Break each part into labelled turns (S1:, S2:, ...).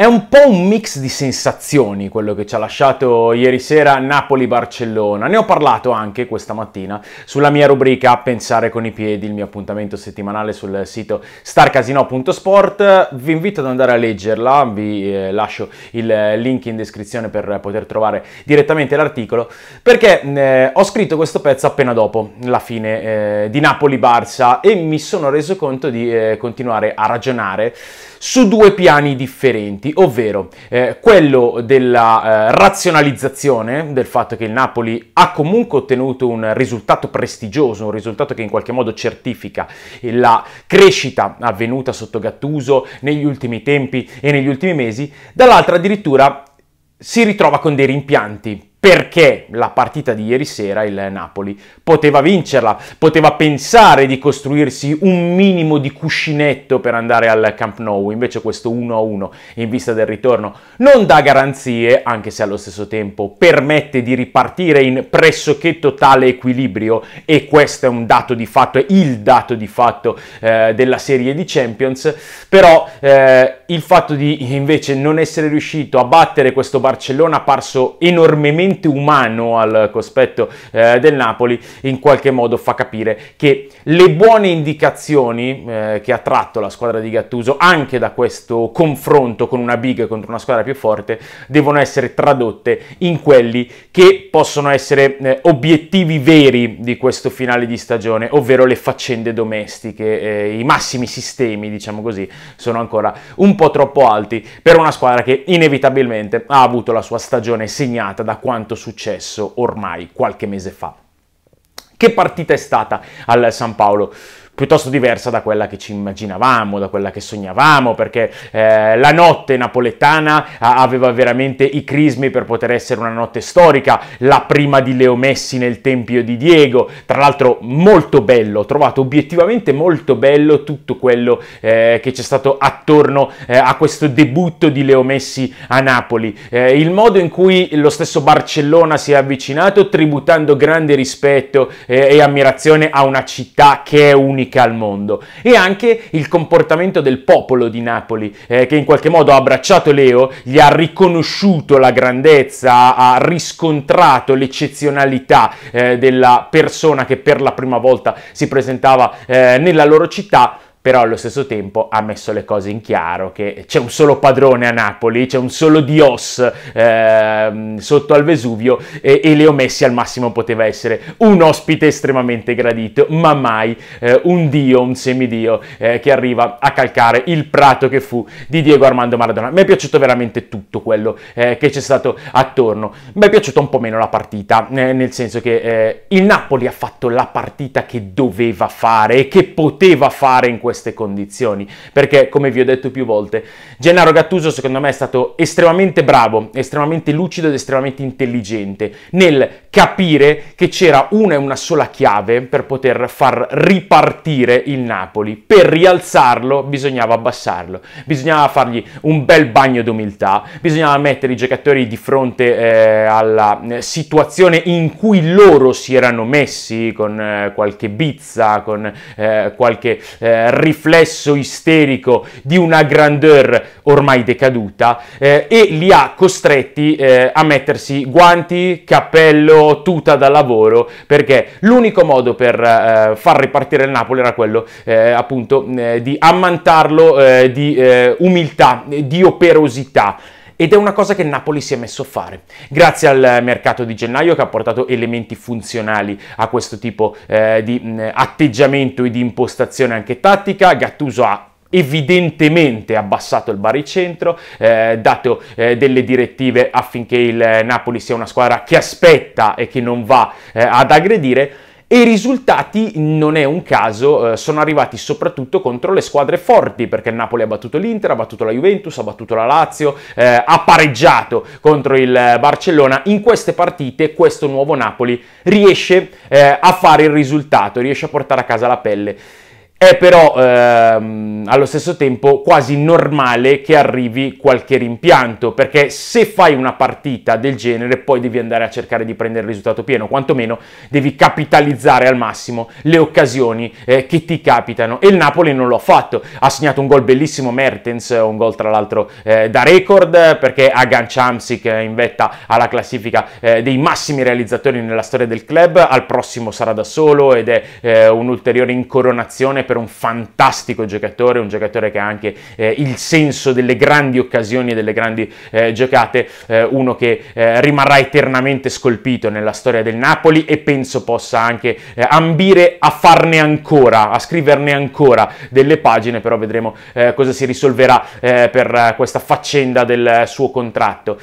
S1: È un po' un mix di sensazioni quello che ci ha lasciato ieri sera Napoli-Barcellona. Ne ho parlato anche questa mattina sulla mia rubrica Pensare con i piedi, il mio appuntamento settimanale sul sito starcasino.sport. Vi invito ad andare a leggerla, vi eh, lascio il link in descrizione per poter trovare direttamente l'articolo, perché eh, ho scritto questo pezzo appena dopo la fine eh, di Napoli-Barça e mi sono reso conto di eh, continuare a ragionare su due piani differenti, ovvero eh, quello della eh, razionalizzazione, del fatto che il Napoli ha comunque ottenuto un risultato prestigioso, un risultato che in qualche modo certifica la crescita avvenuta sotto Gattuso negli ultimi tempi e negli ultimi mesi, dall'altra addirittura si ritrova con dei rimpianti perché la partita di ieri sera il Napoli poteva vincerla, poteva pensare di costruirsi un minimo di cuscinetto per andare al Camp Nou, invece questo 1-1 in vista del ritorno non dà garanzie, anche se allo stesso tempo permette di ripartire in pressoché totale equilibrio e questo è un dato di fatto, è il dato di fatto eh, della serie di Champions, però eh, il fatto di invece non essere riuscito a battere questo Barcellona parso enormemente umano al cospetto eh, del Napoli in qualche modo fa capire che le buone indicazioni eh, che ha tratto la squadra di Gattuso anche da questo confronto con una big contro una squadra più forte devono essere tradotte in quelli che possono essere eh, obiettivi veri di questo finale di stagione, ovvero le faccende domestiche, eh, i massimi sistemi, diciamo così, sono ancora un po' troppo alti per una squadra che inevitabilmente ha avuto la sua stagione segnata da quanto successo ormai qualche mese fa. Che partita è stata al San Paolo? piuttosto diversa da quella che ci immaginavamo, da quella che sognavamo, perché eh, la notte napoletana aveva veramente i crismi per poter essere una notte storica, la prima di Leo Messi nel Tempio di Diego, tra l'altro molto bello, ho trovato obiettivamente molto bello tutto quello eh, che c'è stato attorno eh, a questo debutto di Leo Messi a Napoli, eh, il modo in cui lo stesso Barcellona si è avvicinato tributando grande rispetto eh, e ammirazione a una città che è unica politica al mondo e anche il comportamento del popolo di Napoli eh, che in qualche modo ha abbracciato Leo, gli ha riconosciuto la grandezza, ha riscontrato l'eccezionalità eh, della persona che per la prima volta si presentava eh, nella loro città però allo stesso tempo ha messo le cose in chiaro che c'è un solo padrone a Napoli, c'è un solo Dios eh, sotto al Vesuvio e, e, Leo Messi al massimo poteva essere un ospite estremamente gradito, ma mai eh, un dio, un semidio eh, che arriva a calcare il prato che fu di Diego Armando Maradona. Mi è piaciuto veramente tutto quello eh, che c'è stato attorno, mi è piaciuta un po' meno la partita, eh, nel senso che eh, il Napoli ha fatto la partita che doveva fare e che poteva fare in questo queste condizioni, perché come vi ho detto più volte, Gennaro Gattuso secondo me è stato estremamente bravo, estremamente lucido ed estremamente intelligente nel capire che c'era una e una sola chiave per poter far ripartire il Napoli. Per rialzarlo bisognava abbassarlo, bisognava fargli un bel bagno d'umiltà, bisognava mettere i giocatori di fronte eh, alla eh, situazione in cui loro si erano messi con eh, qualche bizza, con eh, qualche eh, riflesso isterico di una grandeur ormai decaduta eh, e li ha costretti eh, a mettersi guanti, cappello, tuta da lavoro perché l'unico modo per eh, far ripartire il Napoli era quello eh, appunto eh, di ammantarlo eh, di umiltà, di operosità ed è una cosa che Napoli si è messo a fare. Grazie al mercato di gennaio che ha portato elementi funzionali a questo tipo eh, di mh, mm, atteggiamento e di impostazione anche tattica, Gattuso ha evidentemente abbassato il baricentro, eh, dato eh, delle direttive affinché il Napoli sia una squadra che aspetta e che non va eh, ad aggredire, e i risultati, non è un caso, eh, sono arrivati soprattutto contro le squadre forti, perché il Napoli ha battuto l'Inter, ha battuto la Juventus, ha battuto la Lazio, eh, ha pareggiato contro il Barcellona. In queste partite questo nuovo Napoli riesce eh, a fare il risultato, riesce a portare a casa la pelle. È però ehm, allo stesso tempo quasi normale che arrivi qualche rimpianto, perché se fai una partita del genere poi devi andare a cercare di prendere il risultato pieno, quantomeno devi capitalizzare al massimo le occasioni eh, che ti capitano. E il Napoli non lo ha fatto, ha segnato un gol bellissimo Mertens, un gol tra l'altro eh, da record, perché aggancia Chamsic in vetta alla classifica eh, dei massimi realizzatori nella storia del club, al prossimo sarà da solo ed è eh, un'ulteriore incoronazione per un fantastico giocatore, un giocatore che ha anche eh, il senso delle grandi occasioni e delle grandi eh, giocate, eh, uno che eh, rimarrà eternamente scolpito nella storia del Napoli e penso possa anche eh, ambire a farne ancora, a scriverne ancora delle pagine, però vedremo eh, cosa si risolverà per questa faccenda del suo contratto.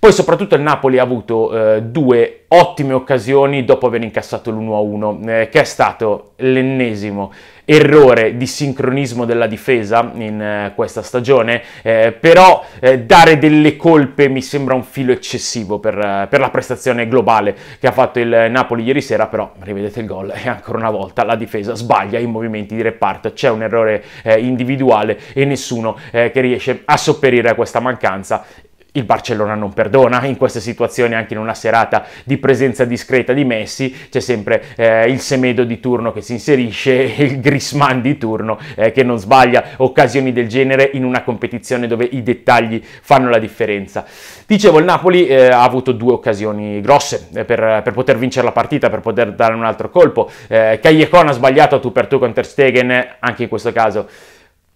S1: Poi soprattutto il Napoli ha avuto eh, due ottime occasioni dopo aver incassato l'1-1, eh, che è stato l'ennesimo errore di sincronismo della difesa in eh, questa stagione, eh, però eh, dare delle colpe mi sembra un filo eccessivo per, eh, per, la prestazione globale che ha fatto il Napoli ieri sera, però rivedete il gol e ancora una volta la difesa sbaglia i movimenti di reparto, c'è un errore eh, individuale e nessuno eh, che riesce a sopperire a questa mancanza il Barcellona non perdona in queste situazioni, anche in una serata di presenza discreta di Messi, c'è sempre eh, il Semedo di turno che si inserisce, il Grisman di turno eh, che non sbaglia occasioni del genere in una competizione dove i dettagli fanno la differenza. Dicevo, il Napoli eh, ha avuto due occasioni grosse eh, per, per, poter vincere la partita, per poter dare un altro colpo. Eh, Cagliacon ha sbagliato a tu per tu con Ter Stegen, anche in questo caso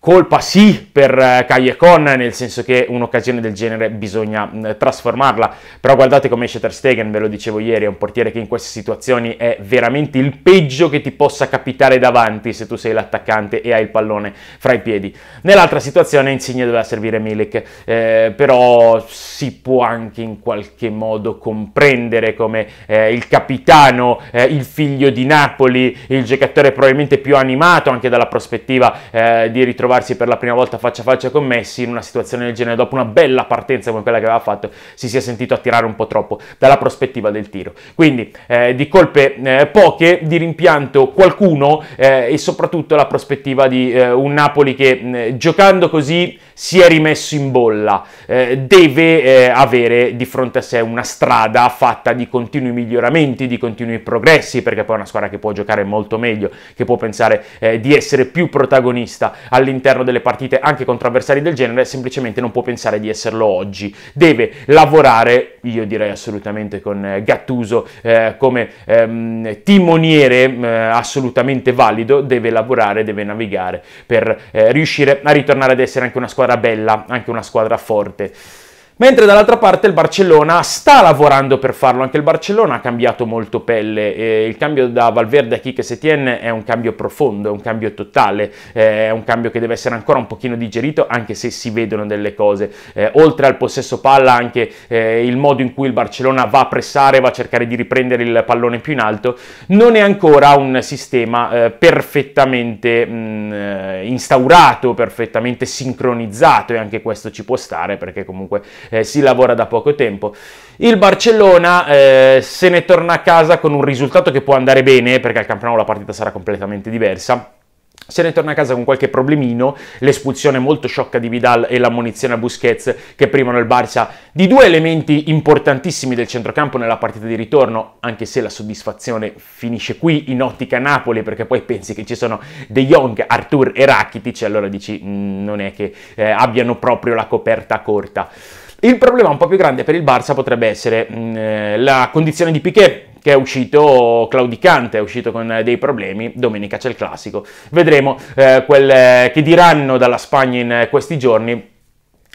S1: colpa sì per eh, Kai Con, nel senso che un'occasione del genere bisogna mm, trasformarla, però guardate come esce Ter Stegen, ve lo dicevo ieri, è un portiere che in queste situazioni è veramente il peggio che ti possa capitare davanti se tu sei l'attaccante e hai il pallone fra i piedi. Nell'altra situazione Insigne doveva servire Milik, eh, però si può anche in qualche modo comprendere come eh, il capitano, eh, il figlio di Napoli, il giocatore probabilmente più animato anche dalla prospettiva eh, di ritrovare trovarsi per la prima volta faccia a faccia con Messi in una situazione del genere, dopo una bella partenza come quella che aveva fatto, si sia sentito attirare un po' troppo dalla prospettiva del tiro. Quindi eh, di colpe eh, poche, di rimpianto qualcuno eh, e soprattutto la prospettiva di eh, un Napoli che mm, giocando così si è rimesso in bolla, eh, deve eh, avere di fronte a sé una strada fatta di continui miglioramenti, di continui progressi, perché poi è una squadra che può giocare molto meglio, che può pensare eh, di essere più protagonista all'interno delle partite anche contro avversari del genere, semplicemente non può pensare di esserlo oggi. Deve lavorare, io direi assolutamente con eh, Gattuso eh, come ehm, timoniere eh, assolutamente valido, deve lavorare, deve navigare per riuscire a ritornare ad essere anche una squadra squadra bella, anche una squadra forte. Mentre dall'altra parte il Barcellona sta lavorando per farlo, anche il Barcellona ha cambiato molto pelle, eh, il cambio da Valverde a Kike Setien è un cambio profondo, è un cambio totale, eh, è un cambio che deve essere ancora un pochino digerito anche se si vedono delle cose, eh, oltre al possesso palla anche eh, il modo in cui il Barcellona va a pressare, va a cercare di riprendere il pallone più in alto, non è ancora un sistema eh, perfettamente mh, mm, instaurato, perfettamente sincronizzato e anche questo ci può stare perché comunque eh, si lavora da poco tempo. Il Barcellona eh, se ne torna a casa con un risultato che può andare bene, perché al campionato la partita sarà completamente diversa. Se ne torna a casa con qualche problemino, l'espulsione molto sciocca di Vidal e l'ammonizione a Busquets che privano il Barça di due elementi importantissimi del centrocampo nella partita di ritorno, anche se la soddisfazione finisce qui in ottica Napoli perché poi pensi che ci sono De Jong, Artur e Rakitic, allora dici mm, non è che eh, abbiano proprio la coperta corta. Il problema un po' più grande per il Barça potrebbe essere mh, mm, eh, la condizione di Piquet, che è uscito claudicante, è uscito con dei problemi, domenica c'è il classico. Vedremo eh, quel eh, che diranno dalla Spagna in eh, questi giorni.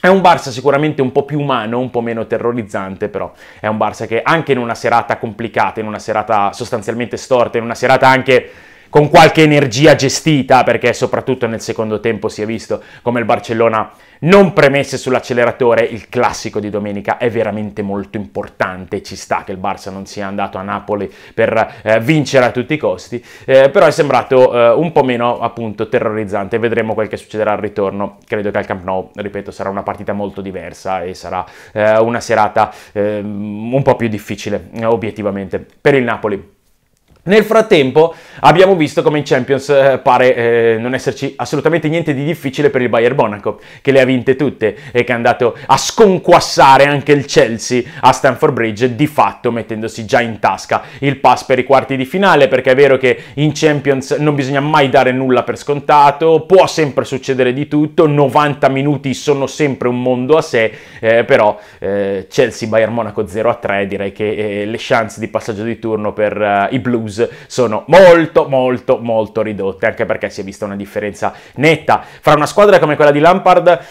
S1: È un Barça sicuramente un po' più umano, un po' meno terrorizzante, però è un Barça che anche in una serata complicata, in una serata sostanzialmente storta, in una serata anche con qualche energia gestita, perché soprattutto nel secondo tempo si è visto come il Barcellona non premesse sull'acceleratore, il classico di domenica è veramente molto importante, ci sta che il Barça non sia andato a Napoli per eh, vincere a tutti i costi, eh, però è sembrato eh, un po' meno appunto terrorizzante, vedremo quel che succederà al ritorno, credo che al Camp Nou, ripeto, sarà una partita molto diversa e sarà eh, una serata ehm, un po' più difficile obiettivamente per il Napoli. Nel frattempo abbiamo visto come in Champions eh, pare eh, non esserci assolutamente niente di difficile per il Bayern Monaco, che le ha vinte tutte e che è andato a sconquassare anche il Chelsea a Stamford Bridge, di fatto mettendosi già in tasca il pass per i quarti di finale, perché è vero che in Champions non bisogna mai dare nulla per scontato, può sempre succedere di tutto, 90 minuti sono sempre un mondo a sé, eh, però eh, Chelsea-Bayern Monaco 0-3 direi che eh, le chance di passaggio di turno per eh, i Blues sono molto molto molto ridotte, anche perché si è vista una differenza netta fra una squadra come quella di Lampard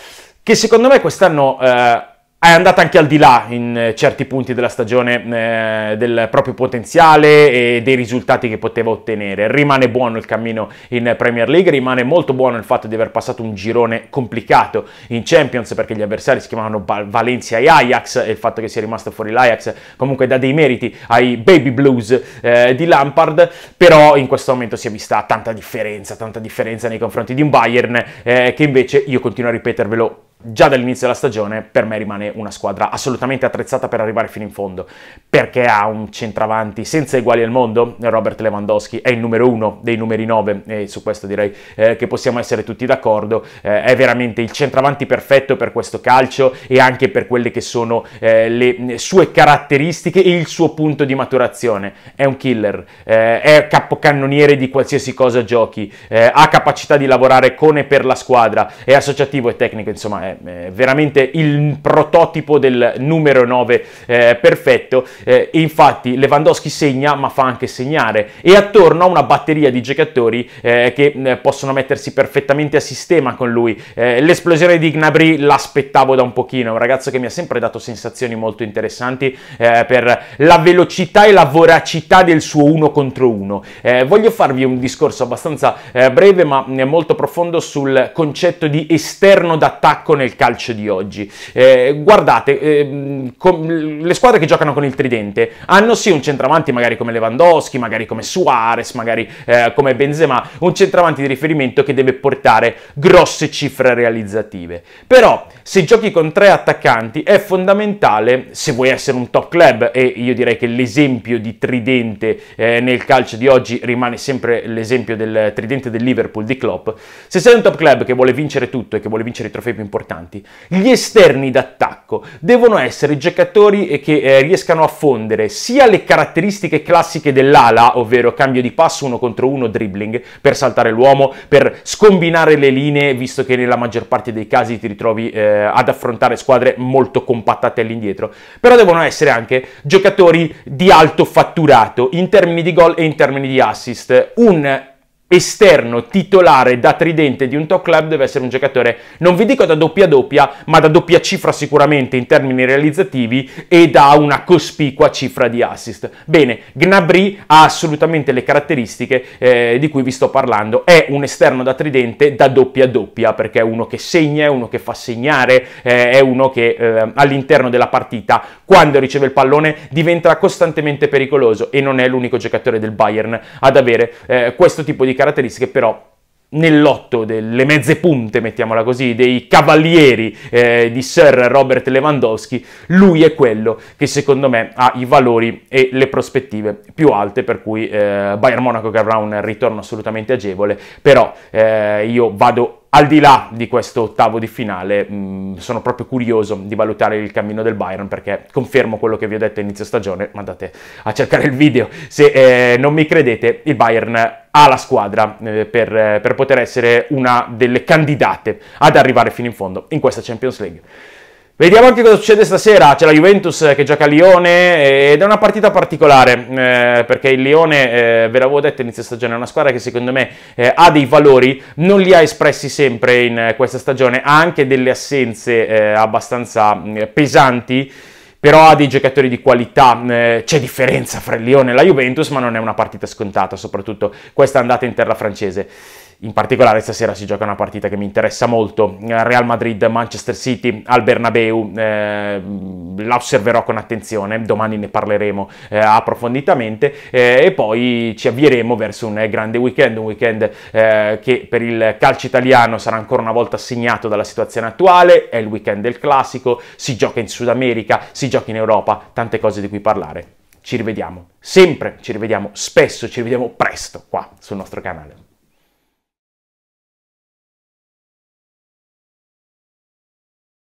S1: che secondo me quest'anno... Eh, è andata anche al di là in eh, certi punti della stagione eh, del proprio potenziale e dei risultati che poteva ottenere. Rimane buono il cammino in Premier League, rimane molto buono il fatto di aver passato un girone complicato in Champions perché gli avversari si chiamavano Valencia e Ajax e il fatto che sia rimasto fuori l'Ajax comunque dà dei meriti ai baby blues eh, di Lampard, però in questo momento si è vista tanta differenza, tanta differenza nei confronti di un Bayern eh, che invece io continuo a ripetervelo già dall'inizio della stagione per me rimane una squadra assolutamente attrezzata per arrivare fino in fondo, perché ha un centravanti senza eguali al mondo, Robert Lewandowski è il numero uno dei numeri 9 e su questo direi eh, che possiamo essere tutti d'accordo, eh, è veramente il centravanti perfetto per questo calcio e anche per quelle che sono eh, le sue caratteristiche e il suo punto di maturazione, è un killer, eh, è capocannoniere di qualsiasi cosa giochi, eh, ha capacità di lavorare con e per la squadra, è associativo e tecnico, insomma è veramente il prototipo del numero 9 eh, perfetto. Eh, infatti Lewandowski segna, ma fa anche segnare. E attorno a una batteria di giocatori eh, che eh, possono mettersi perfettamente a sistema con lui. Eh, l'esplosione di Gnabry l'aspettavo da un pochino, un ragazzo che mi ha sempre dato sensazioni molto interessanti eh, per la velocità e la voracità del suo uno contro uno. voglio farvi un discorso abbastanza breve ma molto profondo sul concetto di esterno d'attacco con il calcio di oggi. Eh, guardate, eh, com- le squadre che giocano con il tridente hanno sì un centravanti magari come Lewandowski, magari come Suarez, magari eh, come Benzema, un centravanti di riferimento che deve portare grosse cifre realizzative. Però se giochi con tre attaccanti è fondamentale, se vuoi essere un top club, e io direi che l'esempio di tridente eh, nel calcio di oggi rimane sempre l'esempio del tridente del Liverpool di Klopp, se sei un top club che vuole vincere tutto e che vuole vincere i trofei più importanti, importanti. Gli esterni d'attacco devono essere giocatori che eh, riescano a fondere sia le caratteristiche classiche dell'ala, ovvero cambio di passo uno contro uno, dribbling, per saltare l'uomo, per scombinare le linee, visto che nella maggior parte dei casi ti ritrovi eh, ad affrontare squadre molto compattate all'indietro, però devono essere anche giocatori di alto fatturato in termini di gol e in termini di assist. Un esterno titolare da tridente di un top club deve essere un giocatore non vi dico da doppia doppia ma da doppia cifra sicuramente in termini realizzativi e da una cospicua cifra di assist bene Gnabry ha assolutamente le caratteristiche eh, di cui vi sto parlando è un esterno da tridente da doppia doppia perché è uno che segna è uno che fa segnare eh, è uno che eh, all'interno della partita quando riceve il pallone diventa costantemente pericoloso e non è l'unico giocatore del Bayern ad avere eh, questo tipo di caratteristiche però nell'otto delle mezze punte, mettiamola così, dei cavalieri eh, di Sir Robert Lewandowski, lui è quello che secondo me ha i valori e le prospettive più alte, per cui eh, Bayern Monaco che avrà un ritorno assolutamente agevole, però eh, io vado al di là di questo ottavo di finale, mh, mm, sono proprio curioso di valutare il cammino del Byron perché confermo quello che vi ho detto a inizio stagione, ma andate a cercare il video. Se eh, non mi credete, il Bayern ha la squadra eh, per, eh, per poter essere una delle candidate ad arrivare fino in fondo in questa Champions League. Vediamo anche cosa succede stasera, c'è la Juventus eh, che gioca a Lione eh, ed è una partita particolare eh, perché il Lione, eh, ve l'avevo detto inizio stagione, è una squadra che secondo me eh, ha dei valori, non li ha espressi sempre in eh, questa stagione, ha anche delle assenze abbastanza mm, pesanti però ha dei giocatori di qualità, c'è differenza fra il Lione e la Juventus, ma non è una partita scontata, soprattutto questa andata in terra francese. In particolare stasera si gioca una partita che mi interessa molto, Real Madrid-Manchester City al Bernabeu, eh, la osserverò con attenzione, domani ne parleremo eh, approfonditamente eh, e poi ci avvieremo verso un grande weekend, un weekend eh, che per il calcio italiano sarà ancora una volta segnato dalla situazione attuale, è il weekend del classico, si gioca in Sud America, si gioca in Europa, tante cose di cui parlare. Ci rivediamo sempre, ci rivediamo spesso, ci rivediamo presto qua sul nostro canale.